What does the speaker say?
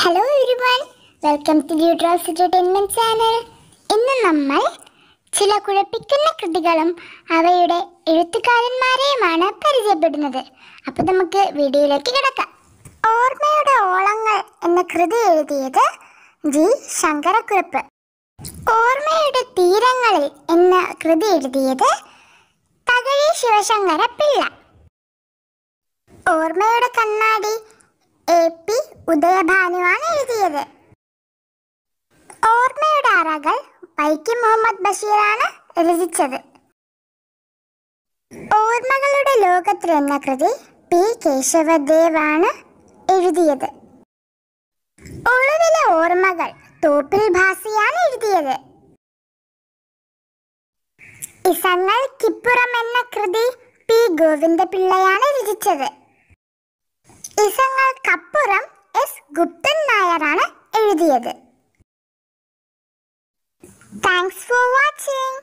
hello everyone welcome to ന്യൂട്രോസ് entertainment channel ഇന്ന് നമ്മൾ ചില കുഴപ്പിക്കുന്ന കൃതികളും അവയുടെ എഴുത്തുകാരന്മാരെയുമാണ് പരിചയപ്പെടുന്നത് അപ്പോൾ നമുക്ക് വീഡിയോയിലേക്ക് കിടക്കാം ഓർമ്മയുടെ ഓളങ്ങൾ എന്ന കൃതി എഴുതിയത് ജി ശങ്കരക്കുറിപ്പ് ഓർമ്മയുടെ തീരങ്ങളിൽ എന്ന കൃതി എഴുതിയത് തകഴി ശിവശങ്കര പിള്ള ഓർമ്മയുടെ കണ്ണാടി എ ഉദയഭാനുവാണ് എഴുതിയത് ഓർമ്മയുടെ അറകൾ വൈക്കം മുഹമ്മദ് ബഷീറാണ് രചിച്ചത് ഓർമ്മകളുടെ ലോകത്തിൽ എന്ന കൃതി പി കേശവദേവാണ് എഴുതിയത് ഒളിവിലെ ഓർമ്മകൾ തോപ്പിൽ ഭാസിയാണ് എഴുതിയത് ഇസങ്ങൾ കിപ്പുറം എന്ന കൃതി പി ഗോവിന്ദപിള്ളയാണ് രചിച്ചത് ഇസങ്ങൾ കപ്പുറം എസ് ഗുപ്തൻ നായരാണ് എഴുതിയത് താങ്ക്സ് ഫോർ വാച്ചിങ്